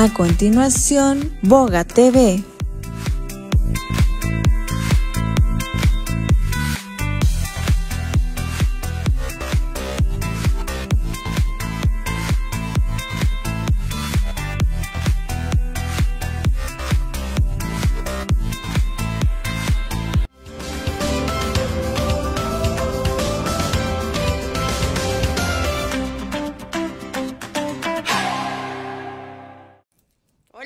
A continuación, Boga TV.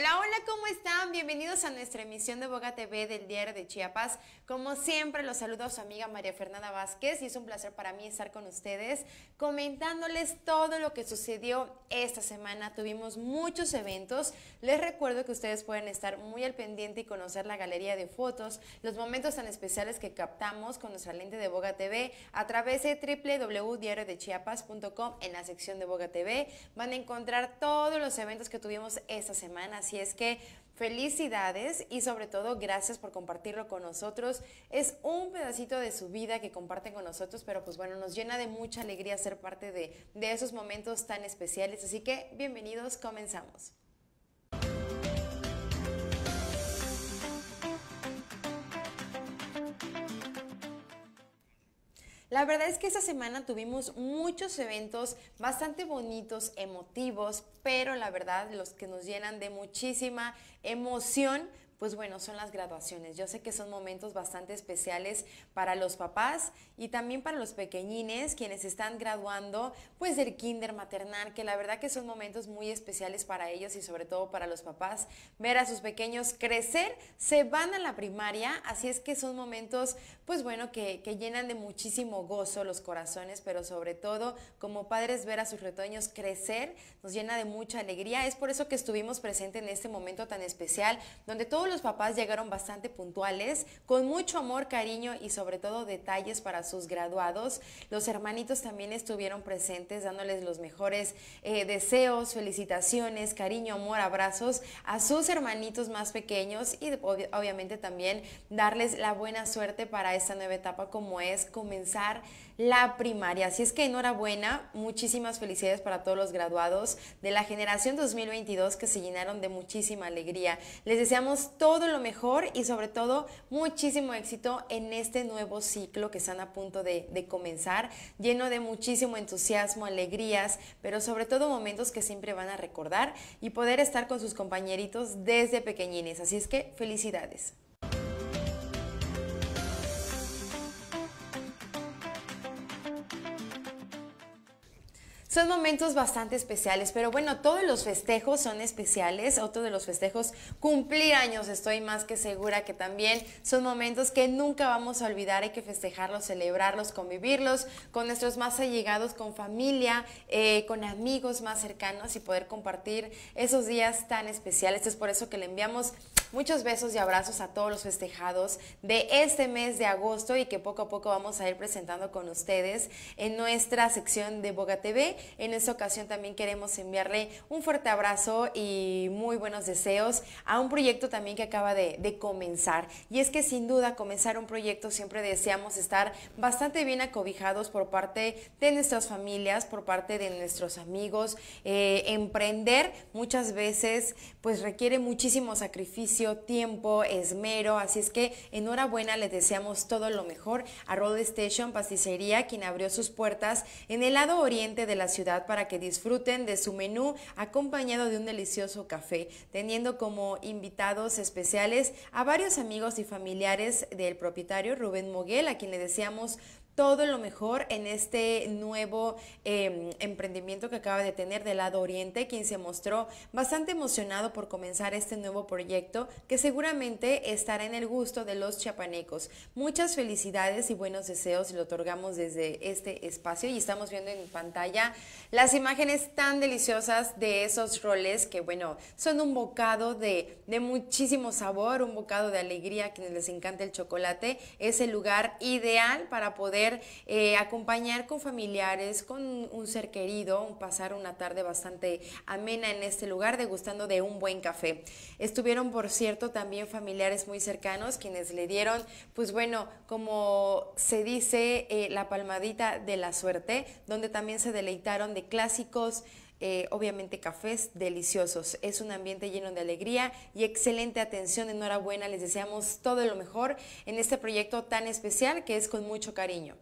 Hola, hola, ¿cómo están? Bienvenidos a nuestra emisión de Boga TV del Diario de Chiapas. Como siempre, los saludo a su amiga María Fernanda Vázquez y es un placer para mí estar con ustedes comentándoles todo lo que sucedió esta semana. Tuvimos muchos eventos. Les recuerdo que ustedes pueden estar muy al pendiente y conocer la galería de fotos, los momentos tan especiales que captamos con nuestra lente de Boga TV a través de www.diariodechiapas.com en la sección de Boga TV. Van a encontrar todos los eventos que tuvimos esta semana Así es que felicidades y sobre todo gracias por compartirlo con nosotros. Es un pedacito de su vida que comparten con nosotros, pero pues bueno, nos llena de mucha alegría ser parte de, de esos momentos tan especiales. Así que bienvenidos, comenzamos. La verdad es que esta semana tuvimos muchos eventos bastante bonitos, emotivos, pero la verdad los que nos llenan de muchísima emoción pues bueno, son las graduaciones. Yo sé que son momentos bastante especiales para los papás y también para los pequeñines, quienes están graduando, pues del kinder maternal, que la verdad que son momentos muy especiales para ellos y sobre todo para los papás. Ver a sus pequeños crecer, se van a la primaria, así es que son momentos, pues bueno, que, que llenan de muchísimo gozo los corazones, pero sobre todo como padres ver a sus retoños crecer nos llena de mucha alegría. Es por eso que estuvimos presentes en este momento tan especial, donde todos los papás llegaron bastante puntuales, con mucho amor, cariño y sobre todo detalles para sus graduados. Los hermanitos también estuvieron presentes dándoles los mejores eh, deseos, felicitaciones, cariño, amor, abrazos a sus hermanitos más pequeños y obviamente también darles la buena suerte para esta nueva etapa como es comenzar la primaria. Así es que enhorabuena, muchísimas felicidades para todos los graduados de la generación 2022 que se llenaron de muchísima alegría. Les deseamos todo lo mejor y sobre todo muchísimo éxito en este nuevo ciclo que están a punto de, comenzar, lleno de muchísimo entusiasmo, alegrías, pero sobre todo momentos que siempre van a recordar y poder estar con sus compañeritos desde pequeñines. Así es que felicidades. Son momentos bastante especiales, pero bueno, todos los festejos son especiales. Otro de los festejos, cumplir años, estoy más que segura que también son momentos que nunca vamos a olvidar. Hay que festejarlos, celebrarlos, convivirlos con nuestros más allegados, con familia, eh, con amigos más cercanos y poder compartir esos días tan especiales. Es por eso que le enviamos Muchos besos y abrazos a todos los festejados de este mes de agosto y que poco a poco vamos a ir presentando con ustedes en nuestra sección de Boga TV. En esta ocasión también queremos enviarle un fuerte abrazo y muy buenos deseos a un proyecto también que acaba de, comenzar. Y es que sin duda comenzar un proyecto siempre deseamos estar bastante bien acobijados por parte de nuestras familias, por parte de nuestros amigos. Eh, emprender muchas veces pues requiere muchísimo sacrificio tiempo, esmero, así es que enhorabuena, les deseamos todo lo mejor a Road Station Pasticería, quien abrió sus puertas en el lado oriente de la ciudad para que disfruten de su menú acompañado de un delicioso café, teniendo como invitados especiales a varios amigos y familiares del propietario Rubén Moguel, a quien le deseamos todo lo mejor en este nuevo em, emprendimiento que acaba de tener del lado oriente, quien se mostró bastante emocionado por comenzar este nuevo proyecto que seguramente estará en el gusto de los chapanecos. Muchas felicidades y buenos deseos le otorgamos desde este espacio y estamos viendo en pantalla las imágenes tan deliciosas de esos roles que bueno, son un bocado de, muchísimo sabor, un bocado de alegría a quienes les encanta el chocolate. Es el lugar ideal para poder eh, acompañar con familiares, con un ser querido, pasar una tarde bastante amena en este lugar, degustando de un buen café. Estuvieron, por cierto, también familiares muy cercanos quienes le dieron, pues bueno, como se dice, eh, la palmadita de la suerte, donde también se deleitaron de clásicos, eh, obviamente cafés deliciosos. Es un ambiente lleno de alegría y excelente atención. Enhorabuena, les deseamos todo lo mejor en este proyecto tan especial que es con mucho cariño.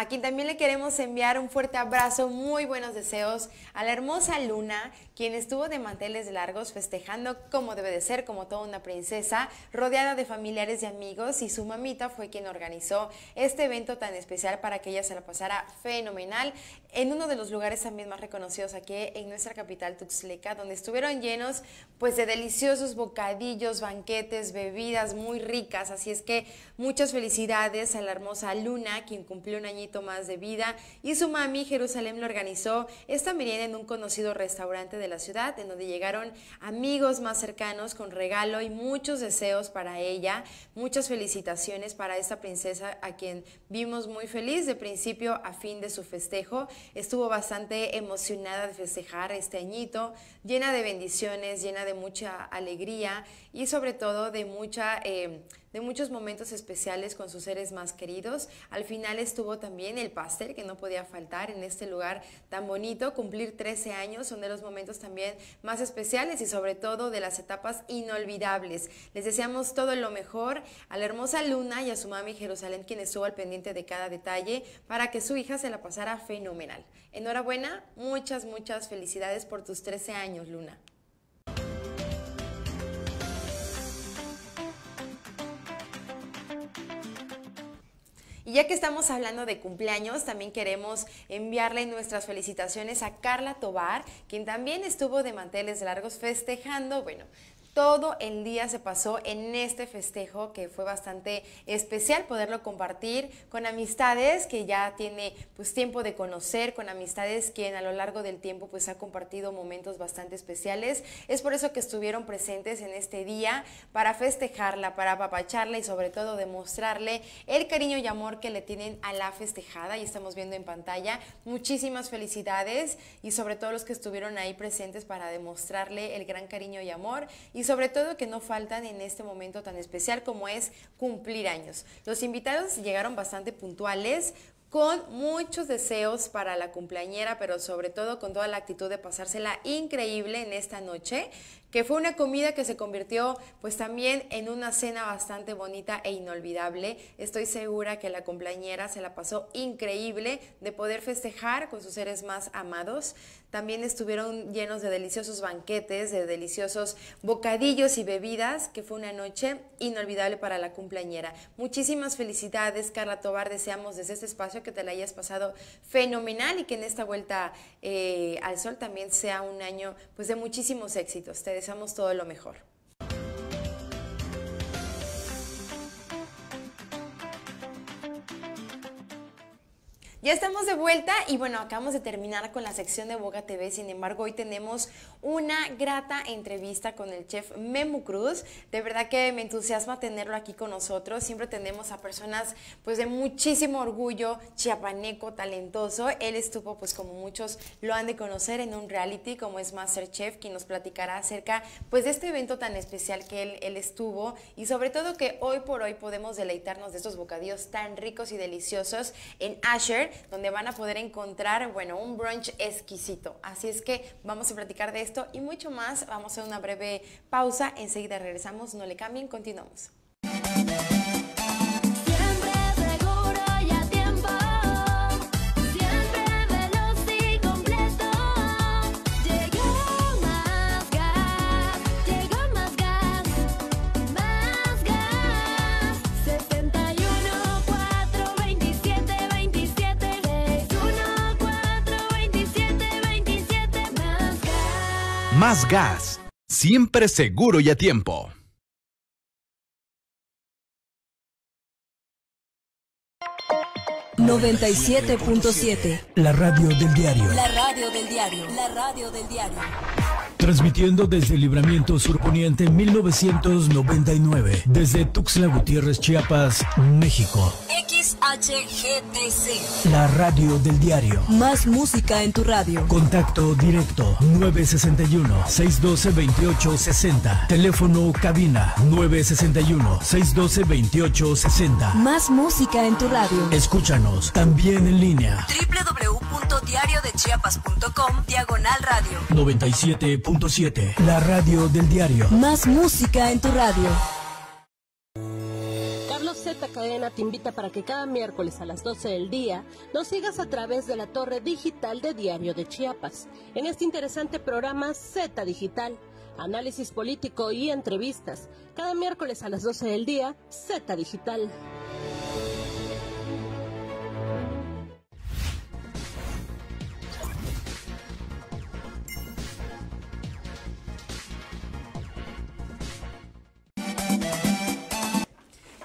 a quien también le queremos enviar un fuerte abrazo, muy buenos deseos a la hermosa Luna, quien estuvo de manteles largos festejando como debe de ser, como toda una princesa, rodeada de familiares y amigos, y su mamita fue quien organizó este evento tan especial para que ella se la pasara fenomenal en uno de los lugares también más reconocidos aquí en nuestra capital Tuxleca, donde estuvieron llenos pues de deliciosos bocadillos, banquetes, bebidas muy ricas, así es que muchas felicidades a la hermosa Luna, quien cumplió un añito más de vida. Y su mami, Jerusalén, lo organizó esta merienda en un conocido restaurante de la ciudad, en donde llegaron amigos más cercanos con regalo y muchos deseos para ella, muchas felicitaciones para esta princesa a quien vimos muy feliz de principio a fin de su festejo. Estuvo bastante emocionada de festejar este añito, llena de bendiciones, llena de mucha alegría y sobre todo de mucha... Eh, de muchos momentos especiales con sus seres más queridos. Al final estuvo también el pastel que no podía faltar en este lugar tan bonito. Cumplir 13 años son de los momentos también más especiales y sobre todo de las etapas inolvidables. Les deseamos todo lo mejor a la hermosa Luna y a su mami Jerusalén quien estuvo al pendiente de cada detalle para que su hija se la pasara fenomenal. Enhorabuena, muchas, muchas felicidades por tus 13 años, Luna. Y ya que estamos hablando de cumpleaños, también queremos enviarle nuestras felicitaciones a Carla Tobar, quien también estuvo de manteles largos festejando, bueno, todo el día se pasó en este festejo que fue bastante especial poderlo compartir con amistades que ya tiene pues tiempo de conocer, con amistades quien a lo largo del tiempo pues ha compartido momentos bastante especiales. Es por eso que estuvieron presentes en este día para festejarla, para apapacharla y sobre todo demostrarle el cariño y amor que le tienen a la festejada y estamos viendo en pantalla. Muchísimas felicidades y sobre todo los que estuvieron ahí presentes para demostrarle el gran cariño y amor y sobre todo que no faltan en este momento tan especial como es cumplir años. Los invitados llegaron bastante puntuales, con muchos deseos para la cumpleañera, pero sobre todo con toda la actitud de pasársela increíble en esta noche, que fue una comida que se convirtió pues también en una cena bastante bonita e inolvidable. Estoy segura que la cumpleañera se la pasó increíble de poder festejar con sus seres más amados, también estuvieron llenos de deliciosos banquetes, de deliciosos bocadillos y bebidas, que fue una noche inolvidable para la cumpleañera. Muchísimas felicidades, Carla Tobar. Deseamos desde este espacio que te la hayas pasado fenomenal y que en esta vuelta eh, al sol también sea un año pues, de muchísimos éxitos. Te deseamos todo lo mejor. Ya estamos de vuelta y bueno, acabamos de terminar con la sección de Boga TV, sin embargo hoy tenemos una grata entrevista con el chef Memu Cruz. De verdad que me entusiasma tenerlo aquí con nosotros. Siempre tenemos a personas pues de muchísimo orgullo, chiapaneco, talentoso. Él estuvo pues como muchos lo han de conocer en un reality como es MasterChef, quien nos platicará acerca pues de este evento tan especial que él, él estuvo y sobre todo que hoy por hoy podemos deleitarnos de estos bocadillos tan ricos y deliciosos en Asher donde van a poder encontrar, bueno, un brunch exquisito. Así es que vamos a platicar de esto y mucho más. Vamos a una breve pausa. Enseguida regresamos. No le cambien, continuamos. Más gas. Siempre seguro y a tiempo. ¡97.7! La radio del diario. La radio del diario. La radio del diario. Transmitiendo desde Libramiento Surponiente 1999, desde Tuxla Gutiérrez, Chiapas, México. XHGTC. La radio del diario. Más música en tu radio. Contacto directo 961-612-2860. Teléfono cabina 961-612-2860. Más música en tu radio. Escúchanos también en línea diario de chiapas.com, diagonal radio. 97.7, la radio del diario. Más música en tu radio. Carlos Z Cadena te invita para que cada miércoles a las 12 del día nos sigas a través de la torre digital de Diario de Chiapas, en este interesante programa Z Digital análisis político y entrevistas. Cada miércoles a las 12 del día, Z Digital.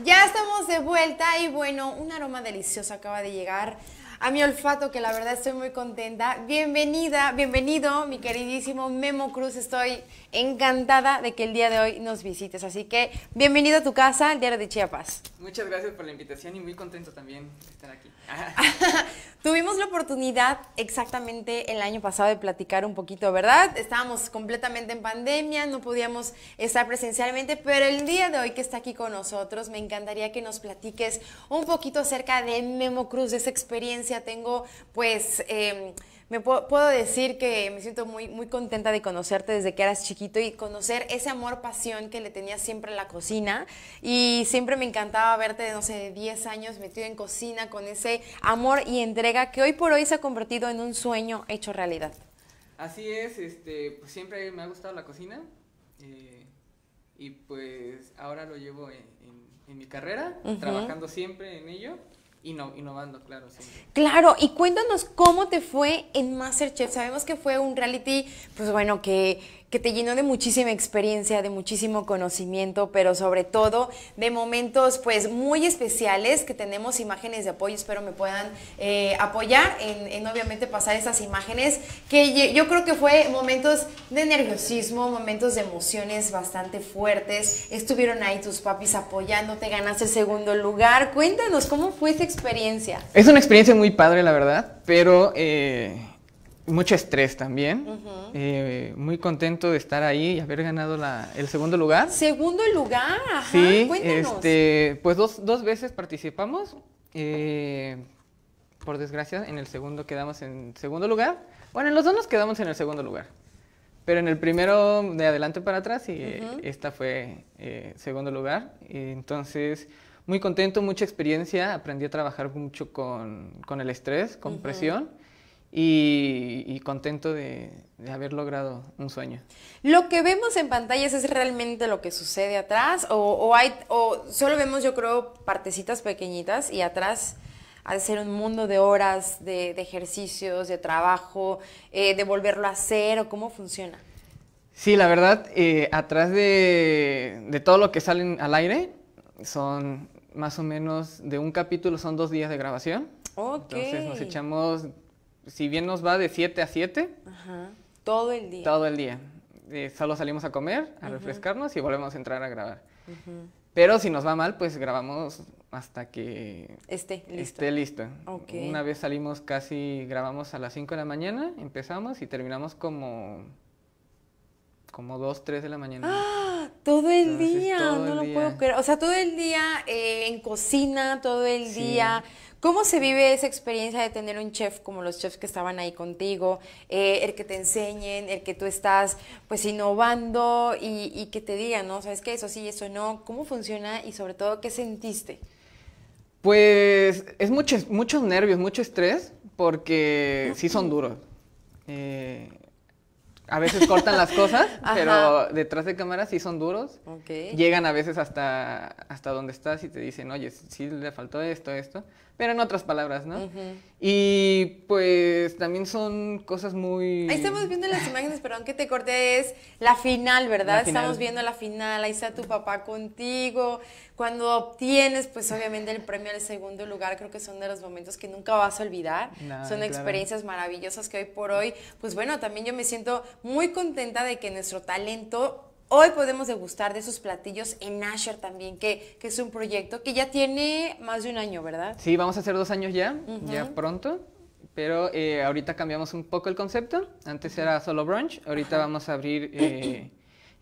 Ya estamos de vuelta y bueno, un aroma delicioso acaba de llegar a mi olfato, que la verdad estoy muy contenta. Bienvenida, bienvenido, mi queridísimo Memo Cruz. Estoy encantada de que el día de hoy nos visites. Así que bienvenido a tu casa, el Diario de Chiapas. Muchas gracias por la invitación y muy contento también de estar aquí. Tuvimos la oportunidad exactamente el año pasado de platicar un poquito, ¿verdad? Estábamos completamente en pandemia, no podíamos estar presencialmente, pero el día de hoy que está aquí con nosotros, me encantaría que nos platiques un poquito acerca de Memo Cruz, de esa experiencia. Tengo pues... Em, me puedo, decir que me siento muy, muy contenta de conocerte desde que eras chiquito y conocer ese amor, pasión que le tenía siempre la cocina. Y siempre me encantaba verte no sé, 10 años metido en cocina con ese amor y entrega que hoy por hoy se ha convertido en un sueño hecho realidad. Así es, este, pues siempre me ha gustado la cocina eh, y pues ahora lo llevo en, mi carrera, trabajando siempre en ello innovando, claro. Claro, y cuéntanos cómo te fue en Masterchef. Sabemos que fue un reality, pues bueno, que que te llenó de muchísima experiencia, de muchísimo conocimiento, pero sobre todo de momentos pues muy especiales que tenemos imágenes de apoyo. Espero me puedan eh, apoyar en, obviamente pasar esas imágenes que yo creo que fue momentos de nerviosismo, momentos de emociones bastante fuertes. Estuvieron ahí tus papis apoyándote, ganaste el segundo lugar. Cuéntanos cómo fue esa experiencia. Es una experiencia muy padre, la verdad, pero... Eh, mucho estrés también. Eh, muy contento de estar ahí y haber ganado el segundo lugar. Segundo lugar, sí. Cuéntanos. Este, pues dos, veces participamos. Eh, por desgracia, en el segundo quedamos en segundo lugar. Bueno, en los dos nos quedamos en el segundo lugar. Pero en el primero de adelante para atrás y eh, esta fue segundo lugar. Entonces, muy contento, mucha experiencia. Aprendí a trabajar mucho con, el estrés, con presión y, contento de, haber logrado un sueño. ¿Lo que vemos en pantallas es realmente lo que sucede atrás? ¿O, o o solo vemos, yo creo, partecitas pequeñitas y atrás ha de ser un mundo de horas, de, ejercicios, de trabajo, eh, de volverlo a hacer? ¿O cómo funciona? Sí, la verdad, eh, atrás de, todo lo que salen al aire, son más o menos de un capítulo, son dos días de grabación. Okay. Entonces nos echamos si bien nos va de 7 a 7. Todo el día. Todo el día. Eh, solo salimos a comer, a refrescarnos y volvemos a entrar a grabar. Pero si nos va mal, pues grabamos hasta que esté listo. listo. Una vez salimos casi, grabamos a las 5 de la mañana, empezamos y terminamos como como 2, 3 de la mañana. ¡Ah! Todo el día, no lo puedo creer. O sea, todo el día eh, en cocina, todo el día ¿Cómo se vive esa experiencia de tener un chef como los chefs que estaban ahí contigo, eh, el que te enseñen, el que tú estás pues innovando y, que te digan, ¿no? ¿Sabes qué? Eso sí, eso no. ¿Cómo funciona y sobre todo qué sentiste? Pues es muchos, muchos nervios, mucho estrés, porque sí son duros. Eh, a veces cortan las cosas, pero detrás de cámara sí son duros. Llegan a veces hasta, hasta donde estás y te dicen, oye, sí le faltó esto, esto pero en otras palabras, ¿no? Y pues también son cosas muy... Ahí estamos viendo las imágenes, pero aunque te corté, es la final, ¿verdad? Estamos viendo la final, ahí está tu papá contigo, cuando obtienes pues obviamente el premio al segundo lugar, creo que son de los momentos que nunca vas a olvidar, son experiencias maravillosas que hoy por hoy, pues bueno, también yo me siento muy contenta de que nuestro talento Hoy podemos degustar de esos platillos en Asher también, que, es un proyecto que ya tiene más de un año, ¿verdad? Sí, vamos a hacer dos años ya, ya pronto. Pero eh, ahorita cambiamos un poco el concepto. Antes era solo brunch, ahorita vamos a abrir eh,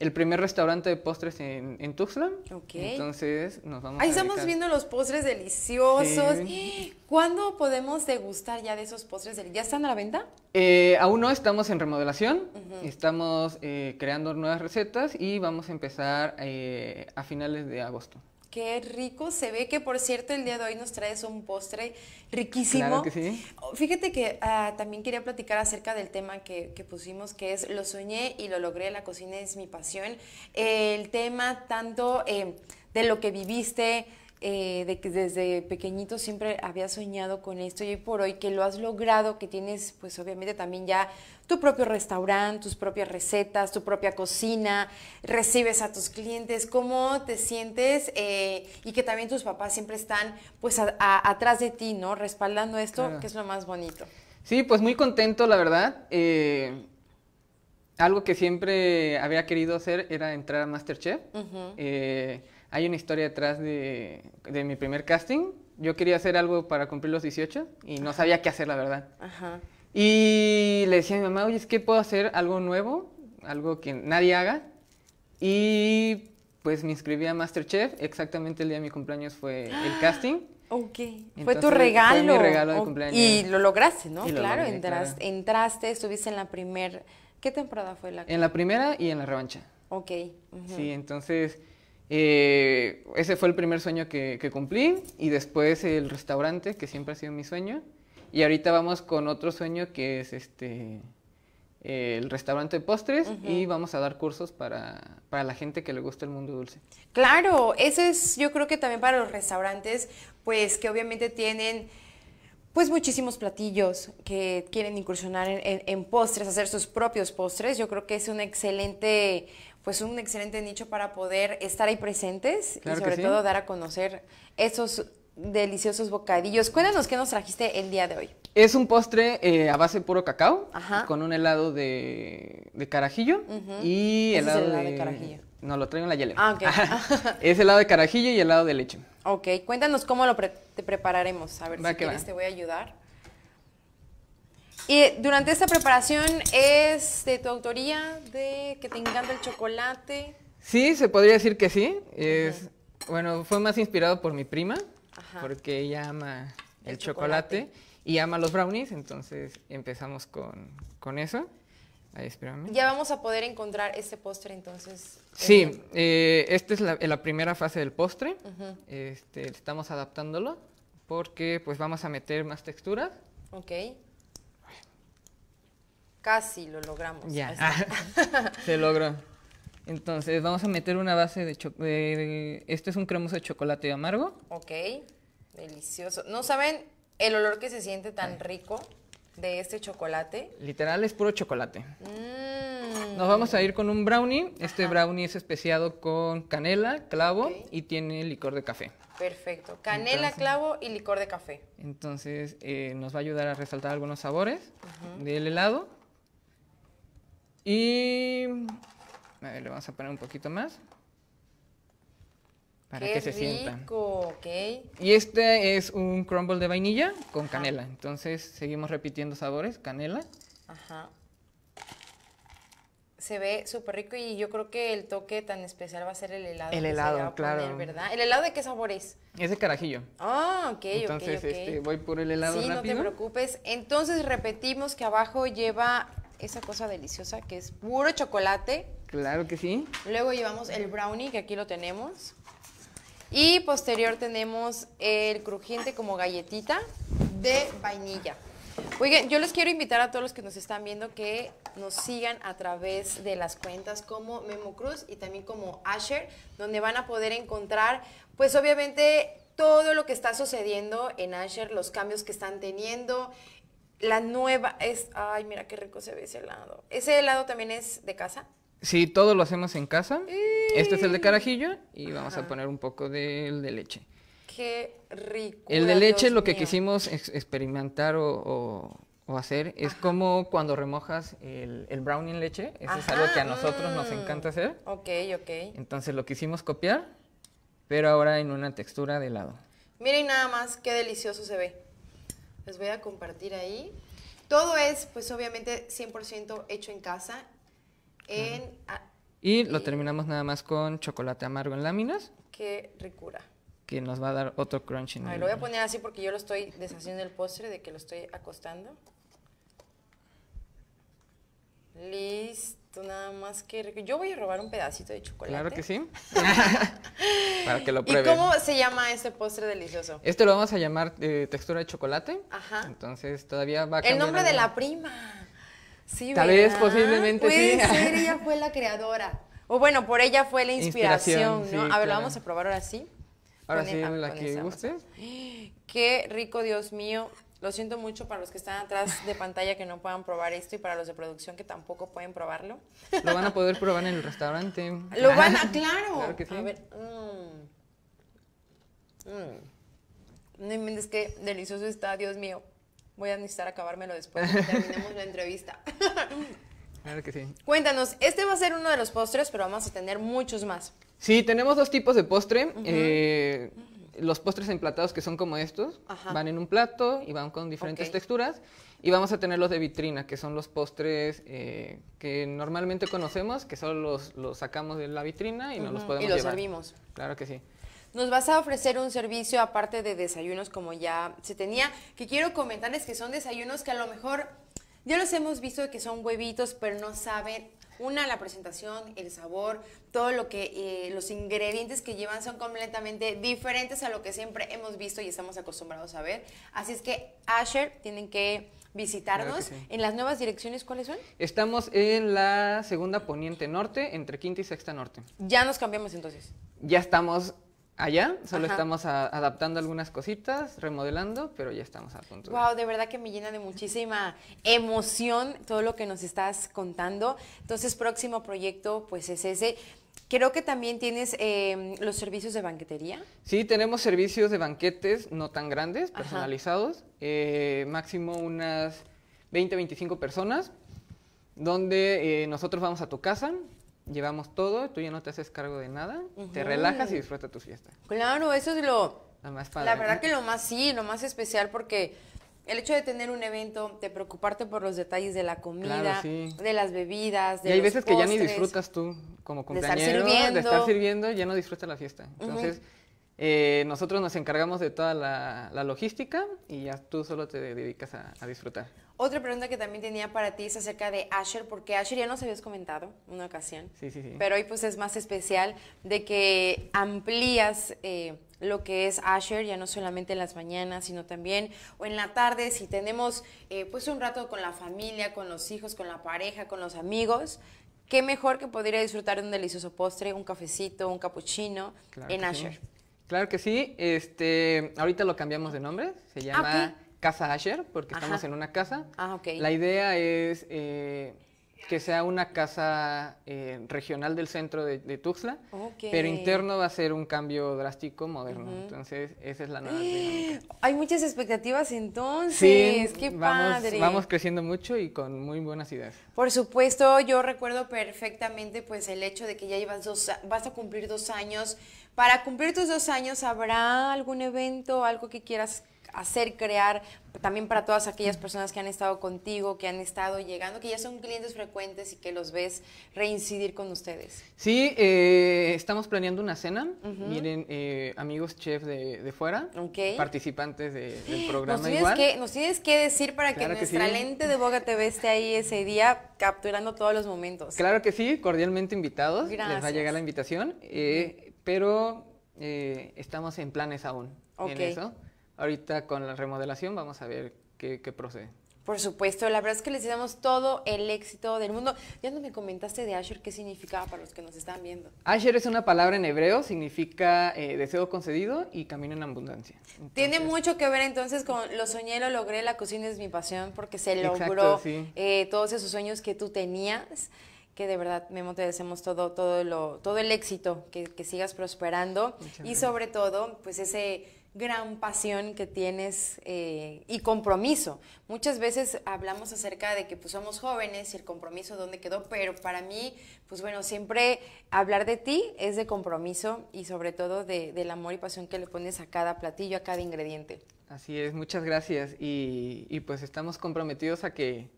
el primer restaurante de postres en, en Entonces nos vamos Ahí estamos viendo los postres deliciosos. ¿Cuándo podemos degustar ya de esos postres? ¿Ya están a la venta? Eh, aún no, estamos en remodelación. Estamos eh, creando nuevas recetas y vamos a empezar eh, a finales de agosto. Qué rico. Se ve que, por cierto, el día de hoy nos traes un postre riquísimo. Claro que sí. Fíjate que ah, también quería platicar acerca del tema que, pusimos, que es lo soñé y lo logré, la cocina es mi pasión. el tema tanto eh, de lo que viviste, eh, de que desde pequeñito siempre había soñado con esto y hoy por hoy que lo has logrado, que tienes pues obviamente también ya tu propio restaurante, tus propias recetas, tu propia cocina, recibes a tus clientes, cómo te sientes eh, y que también tus papás siempre están pues atrás de ti, ¿no? Respaldando esto, que es lo más bonito. Sí, pues muy contento, la verdad. Eh, algo que siempre había querido hacer era entrar a Masterchef hay una historia detrás de, mi primer casting. Yo quería hacer algo para cumplir los 18 y no sabía qué hacer, la verdad. Ajá. Y le decía a mi mamá, oye, es que puedo hacer algo nuevo, algo que nadie haga. Y pues me inscribí a Masterchef. Exactamente el día de mi cumpleaños fue el casting. Ok, fue tu regalo. Fue mi regalo de cumpleaños. Y lo lograste, ¿no? claro, entraste, estuviste en la primera... ¿Qué temporada fue la? En la primera y en la revancha. Ok. Sí, entonces eh, ese fue el primer sueño que, cumplí y después el restaurante, que siempre ha sido mi sueño. Y ahorita vamos con otro sueño que es este el restaurante de postres y vamos a dar cursos para, para la gente que le gusta el mundo dulce. Claro, eso es yo creo que también para los restaurantes, pues que obviamente tienen pues muchísimos platillos que quieren incursionar en, postres, hacer sus propios postres. Yo creo que es un excelente, pues un excelente nicho para poder estar ahí presentes y sobre todo dar a conocer esos deliciosos bocadillos. Cuéntanos qué nos trajiste el día de hoy. Es un postre eh, a base de puro cacao, con un helado de, carajillo y helado, el de carajillo no, lo traigo en la hielera. Ah, ok. es helado de carajillo y el lado de leche. Ok, cuéntanos cómo lo te prepararemos. A ver si te voy a ayudar. Y durante esta preparación es de tu autoría, de que te encanta el chocolate. Sí, se podría decir que sí. Es, Bueno, fue más inspirado por mi prima, porque ella ama el, chocolate. y ama los brownies, entonces empezamos con, con eso. Ya vamos a poder encontrar este postre entonces. Sí, eh, eh, esta es la, primera fase del postre. Este, estamos adaptándolo porque pues vamos a meter más texturas. Ok. Casi lo logramos. Ya, se logró. Entonces vamos a meter una base de, chocolate. Este es un cremoso de chocolate amargo. Ok, delicioso. ¿No saben el olor que se siente tan rico? de este chocolate? Literal es puro chocolate. Mm. Nos vamos a ir con un brownie. Este brownie es especiado con canela, clavo y tiene licor de café. Perfecto. Canela, clavo y licor de café. Entonces eh, nos va a ayudar a resaltar algunos sabores del helado. Y le vamos a poner un poquito más para que se sientan. Okay. Y este es un crumble de vainilla con canela. Entonces seguimos repitiendo sabores, canela. Ajá. Se ve súper rico y yo creo que el toque tan especial va a ser el helado. El helado, claro. ¿verdad? ¿El helado de qué sabor es? Es de carajillo. Ah, ok, Entonces, Este, voy por el helado sí, no te preocupes. Entonces repetimos que abajo lleva esa cosa deliciosa que es puro chocolate. Claro que sí. Luego llevamos el brownie, que aquí lo tenemos. Y posterior tenemos el crujiente como galletita de vainilla. Oigan, yo les quiero invitar a todos los que nos están viendo que nos sigan a través de las cuentas como Memo Cruz y también como Asher, donde van a poder encontrar, pues obviamente, todo lo que está sucediendo en Asher, los cambios que están teniendo, la nueva es, ay, mira qué rico se ve ese helado. Ese helado también es de casa. Sí, todo lo hacemos en casa. Este es el de carajillo y vamos a poner un poco del de leche. Qué rico. El de leche lo que quisimos experimentar o, hacer es como cuando remojas el, browning brownie en leche. Eso es algo que a nosotros nos encanta hacer. Ok, ok. Entonces lo quisimos copiar, pero ahora en una textura de helado. Miren nada más qué delicioso se ve. Les voy a compartir ahí. Todo es, pues obviamente, 100% hecho en casa y lo terminamos nada más con chocolate amargo en láminas. Qué ricura. Que nos va a dar otro crunching lo voy a poner así porque yo lo estoy deshaciendo el postre de que lo estoy acostando. Listo, nada más que Yo voy a robar un pedacito de chocolate. Claro que sí. Para que lo pruebe ¿Y cómo se llama este postre delicioso? Este lo vamos a llamar eh, textura de chocolate. Ajá. Entonces todavía va a El nombre de la prima. Sí, Tal vez posiblemente Puede ser, ella fue la creadora. O bueno, por ella fue la inspiración, ¿no? a ver, lo vamos a probar ahora sí. Ahora sí, la que guste. Qué rico, Dios mío. Lo siento mucho para los que están atrás de pantalla que no puedan probar esto y para los de producción que tampoco pueden probarlo. Lo van a poder probar en el restaurante. Lo van a, claro. claro que sí. A ver. Mmm. No inventes qué delicioso está, Dios mío. Voy a necesitar acabármelo después de que terminemos la entrevista. Claro que sí. Cuéntanos, este va a ser uno de los postres, pero vamos a tener muchos más. Sí, tenemos dos tipos de postre. Eh, los postres emplatados que son como estos, van en un plato y van con diferentes texturas. Y vamos a tener los de vitrina, que son los postres eh, que normalmente conocemos, que solo los, sacamos de la vitrina y no los podemos y los servimos. Claro que sí nos vas a ofrecer un servicio aparte de desayunos como ya se tenía, que quiero comentarles que son desayunos que a lo mejor ya los hemos visto que son huevitos, pero no saben una, la presentación, el sabor, todo lo que eh, los ingredientes que llevan son completamente diferentes a lo que siempre hemos visto y estamos acostumbrados a ver. Así es que Asher tienen que visitarnos. En las nuevas direcciones, ¿cuáles son? Estamos en la segunda poniente norte, entre quinta y sexta norte. Ya nos cambiamos entonces. Ya estamos allá, solo estamos adaptando algunas cositas, remodelando, pero ya estamos a punto. Wow, de... verdad que me llena de muchísima emoción todo lo que nos estás contando. Entonces, próximo proyecto, pues es ese. Creo que también tienes em, los servicios de banquetería. Sí, tenemos servicios de banquetes no tan grandes, personalizados, eh, máximo unas 20, 25 personas, donde eh, nosotros vamos a tu casa, llevamos todo, tú ya no te haces cargo de nada, te relajas y disfruta tu fiesta. Claro, eso es lo, más padre, La verdad que lo más sí, lo más especial porque el hecho de tener un evento, de preocuparte por los detalles de la comida, de las bebidas, de Y hay veces que ya ni disfrutas tú como compañero, de estar sirviendo, ya no disfrutas la fiesta. Entonces, eh, nosotros nos encargamos de toda la, logística y ya tú solo te dedicas a, disfrutar. Otra pregunta que también tenía para ti es acerca de Asher, porque Asher ya nos habías comentado una ocasión. Sí, sí, sí. Pero hoy pues es más especial de que amplías eh, lo que es Asher, ya no solamente en las mañanas, sino también o en la tarde, si tenemos eh, pues un rato con la familia, con los hijos, con la pareja, con los amigos, qué mejor que podría disfrutar de un delicioso postre, un cafecito, un capuchino en Asher. Claro que sí. Este, ahorita lo cambiamos de nombre. Se ah, llama Casa Asher, porque estamos en una casa. Ah, La idea es eh, que sea una casa eh, regional del centro de, de Tuxtla, pero interno va a ser un cambio drástico, moderno. Entonces, esa es la nueva. Hay muchas expectativas entonces, sí, qué vamos, Vamos creciendo mucho y con muy buenas ideas. Por supuesto, yo recuerdo perfectamente pues el hecho de que ya llevas dos, vas a cumplir dos años para cumplir tus dos años, ¿habrá algún evento, algo que quieras hacer, crear, también para todas aquellas personas que han estado contigo, que han estado llegando, que ya son clientes frecuentes y que los ves reincidir con ustedes? Sí, eh, estamos planeando una cena. Miren, eh, amigos chefs de, fuera, participantes del programa nos tienes igual. Que, nos tienes que decir para que, nuestra lente de Boga TV esté ahí ese día capturando todos los momentos. Claro que sí, cordialmente invitados. Gracias. Les va a llegar la invitación. Eh, pero eh, estamos en planes aún en eso. Ahorita con la remodelación vamos a ver qué, procede. Por supuesto, la verdad es que les deseamos todo el éxito del mundo. Ya no me comentaste de Asher, ¿qué significaba para los que nos están viendo? Asher es una palabra en hebreo, significa eh, deseo concedido y camino en abundancia. Tiene mucho que ver entonces con lo soñé, lo logré, la cocina es mi pasión porque se logró eh, todos esos sueños que tú tenías que de verdad, Memo, te deseamos todo, todo, lo, todo el éxito, que, sigas prosperando y sobre todo, pues ese gran pasión que tienes eh, y compromiso. Muchas veces hablamos acerca de que pues somos jóvenes y el compromiso dónde quedó, pero para mí, pues bueno, siempre hablar de ti es de compromiso y sobre todo de, del amor y pasión que le pones a cada platillo, a cada ingrediente. Así es, muchas gracias y, y pues estamos comprometidos a que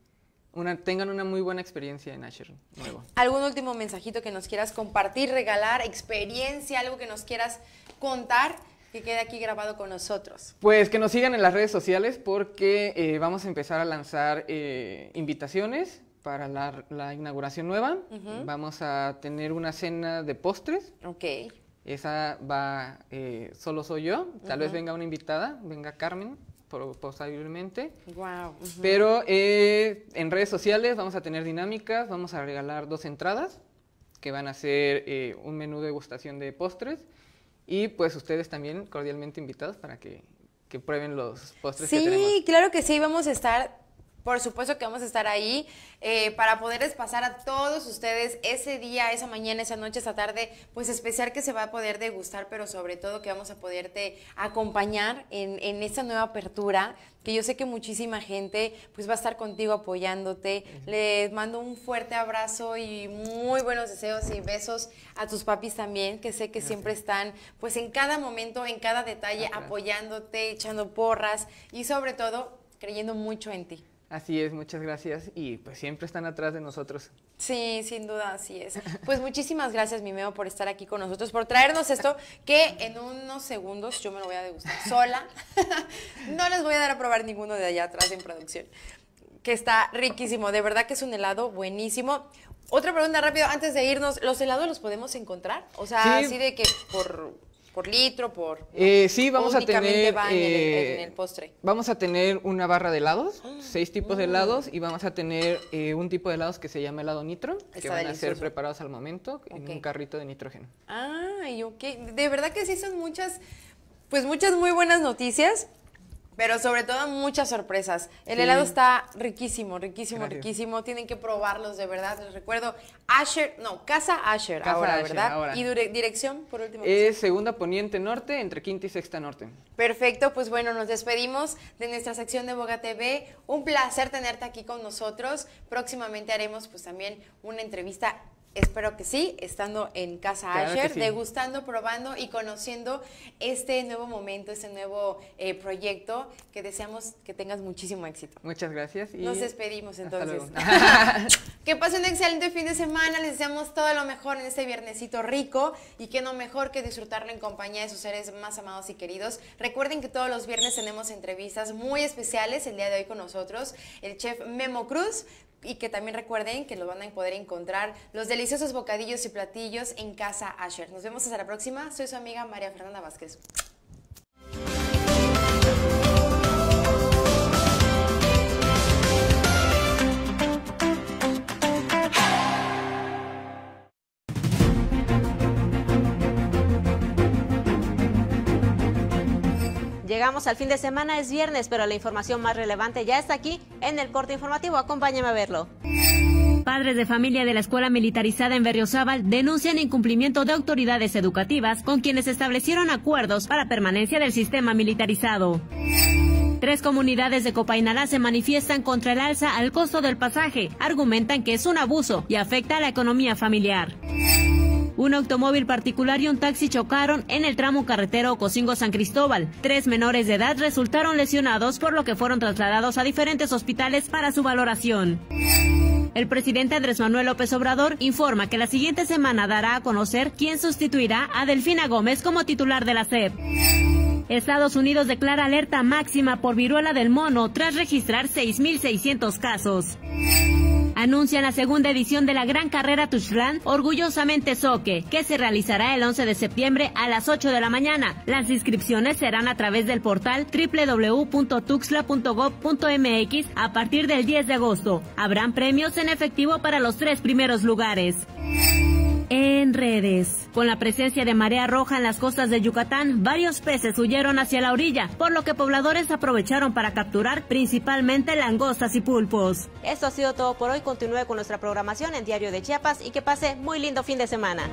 tengan una muy buena experiencia en Asher. Nuevo. ¿Algún último mensajito que nos quieras compartir, regalar, experiencia, algo que nos quieras contar? que quede aquí grabado con nosotros. Pues que nos sigan en las redes sociales porque eh, vamos a empezar a lanzar eh, invitaciones para la, inauguración nueva. Vamos a tener una cena de postres. Ok. Esa va, eh, solo soy yo, tal vez venga una invitada, venga Carmen, posiblemente. Wow. Pero eh, en redes sociales vamos a tener dinámicas, vamos a regalar dos entradas que van a ser eh, un menú de degustación de postres y pues ustedes también cordialmente invitados para que, prueben los postres. Sí, que tenemos. claro que sí, vamos a estar por supuesto que vamos a estar ahí eh, para poderles pasar a todos ustedes ese día, esa mañana, esa noche, esa tarde, pues especial que se va a poder degustar, pero sobre todo que vamos a poderte acompañar en, esta nueva apertura que yo sé que muchísima gente pues va a estar contigo apoyándote. Les mando un fuerte abrazo y muy buenos deseos y besos a tus papis también, que sé que siempre están pues en cada momento, en cada detalle, apoyándote, echando porras y sobre todo creyendo mucho en ti. Así es, muchas gracias y pues siempre están atrás de nosotros. Sí, sin duda, así es. Pues muchísimas gracias, Mimeo, por estar aquí con nosotros, por traernos esto que en unos segundos yo me lo voy a degustar sola. No les voy a dar a probar ninguno de allá atrás en producción, que está riquísimo. De verdad que es un helado buenísimo. Otra pregunta rápido, antes de irnos, ¿los helados los podemos encontrar? O sea, así de que por por litro, por... Eh, sí, vamos a tener... en, el, eh, postre. Vamos a tener una barra de helados, ah. seis tipos de mm. helados, y vamos a tener eh, un tipo de helados que se llama helado nitro, que van a ser preparados al momento en un carrito de nitrógeno. y ok. De verdad que sí son muchas, pues muchas muy buenas noticias. Pero sobre todo muchas sorpresas. El helado está riquísimo, riquísimo, riquísimo. Tienen que probarlos de verdad. Les recuerdo, Asher, no, Casa Asher ahora, ¿verdad? Y dirección, por último. Es Segunda Poniente Norte, entre Quinta y Sexta Norte. Perfecto, pues bueno, nos despedimos de nuestra sección de Boga TV. Un placer tenerte aquí con nosotros. Próximamente haremos pues también una entrevista Espero que sí, estando en Casa Asher, degustando, probando y conociendo este nuevo momento, este nuevo eh, proyecto que deseamos que tengas muchísimo éxito. Muchas gracias. Y Nos despedimos entonces. que pasen un excelente fin de semana, les deseamos todo lo mejor en este viernesito rico y que no mejor que disfrutarlo en compañía de sus seres más amados y queridos. Recuerden que todos los viernes tenemos entrevistas muy especiales el día de hoy con nosotros, el chef Memo Cruz y que también recuerden que lo van a poder encontrar los deliciosos bocadillos y platillos en Casa Asher. Nos vemos hasta la próxima. Soy su amiga María Fernanda Vázquez. Llegamos al fin de semana, es viernes, pero la información más relevante ya está aquí en el corte informativo. Acompáñame a verlo. Padres de familia de la escuela militarizada en Berriozábal denuncian incumplimiento de autoridades educativas con quienes establecieron acuerdos para permanencia del sistema militarizado. Tres comunidades de Copainalá se manifiestan contra el alza al costo del pasaje. Argumentan que es un abuso y afecta a la economía familiar. Un automóvil particular y un taxi chocaron en el tramo carretero Cocingo-San Cristóbal. Tres menores de edad resultaron lesionados, por lo que fueron trasladados a diferentes hospitales para su valoración. El presidente Andrés Manuel López Obrador informa que la siguiente semana dará a conocer quién sustituirá a Delfina Gómez como titular de la SEP. Estados Unidos declara alerta máxima por viruela del mono tras registrar 6.600 casos anuncian la segunda edición de la gran carrera Tuxtlan Orgullosamente Soque, que se realizará el 11 de septiembre a las 8 de la mañana. Las inscripciones serán a través del portal www.tuxla.gov.mx a partir del 10 de agosto. Habrán premios en efectivo para los tres primeros lugares en redes. Con la presencia de marea roja en las costas de Yucatán, varios peces huyeron hacia la orilla, por lo que pobladores aprovecharon para capturar principalmente langostas y pulpos. Esto ha sido todo por hoy. Continúe con nuestra programación en Diario de Chiapas y que pase muy lindo fin de semana.